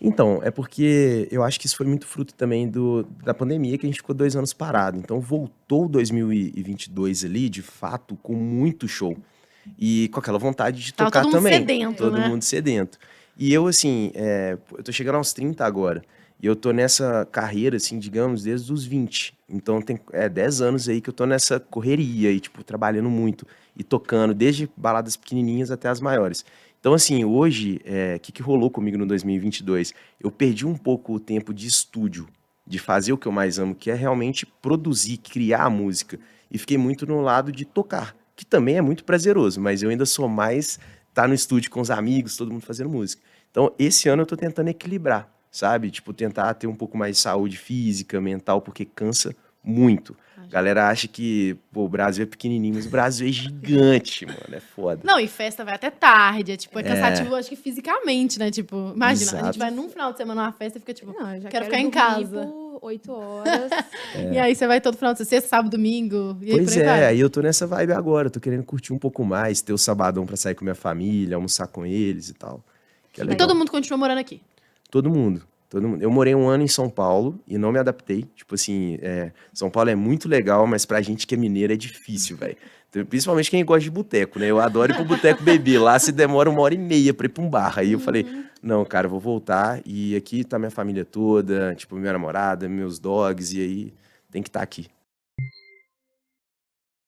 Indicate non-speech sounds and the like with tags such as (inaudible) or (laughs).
Então, é porque eu acho que isso foi muito fruto também do, da pandemia, que a gente ficou dois anos parado. Então, voltou 2022 ali, de fato, com muito show. E com aquela vontade de tocar Tava todo também. Mundo sedento, todo né? mundo sedento. E eu, assim, é, eu tô chegando aos 30 agora. E eu tô nessa carreira, assim, digamos, desde os 20. Então, tem é, 10 anos aí que eu tô nessa correria e, tipo, trabalhando muito e tocando, desde baladas pequenininhas até as maiores. Então, assim, hoje, é, o é, que, que rolou comigo no 2022? Eu perdi um pouco o tempo de estúdio, de fazer o que eu mais amo, que é realmente produzir, criar a música. E fiquei muito no lado de tocar, que também é muito prazeroso, mas eu ainda sou mais estar tá no estúdio com os amigos, todo mundo fazendo música. Então, esse ano eu estou tentando equilibrar, sabe? Tipo, tentar ter um pouco mais de saúde física, mental, porque cansa muito. A galera acha que pô, o Brasil é pequenininho, mas o Brasil é gigante, mano. É foda. Não, e festa vai até tarde. É, tipo, é, é. cansativo, é. acho que fisicamente, né? Tipo, imagina, Exato. a gente vai num final de semana numa festa e fica tipo, não, já quero, quero ficar em casa. Oito horas. é. (laughs) E aí você vai todo final de sexta, sábado, domingo. E pois aí, é, aí eu tô nessa vibe agora. tô querendo curtir um pouco mais, ter o sabadão pra sair com minha família, almoçar com eles e tal. É e todo mundo continua morando aqui? Todo mundo. Todo mundo. Eu morei um ano em São Paulo e não me adaptei. Tipo assim, é, São Paulo é muito legal, mas pra gente que é mineiro é difícil, velho. Então, principalmente quem gosta de boteco, né? Eu adoro ir pro boteco beber. Lá se demora uma hora e meia pra ir pra um bar. Aí eu uhum. falei, não, cara, eu vou voltar. E aqui tá minha família toda, tipo, minha namorada, meus dogs, e aí tem que estar tá aqui.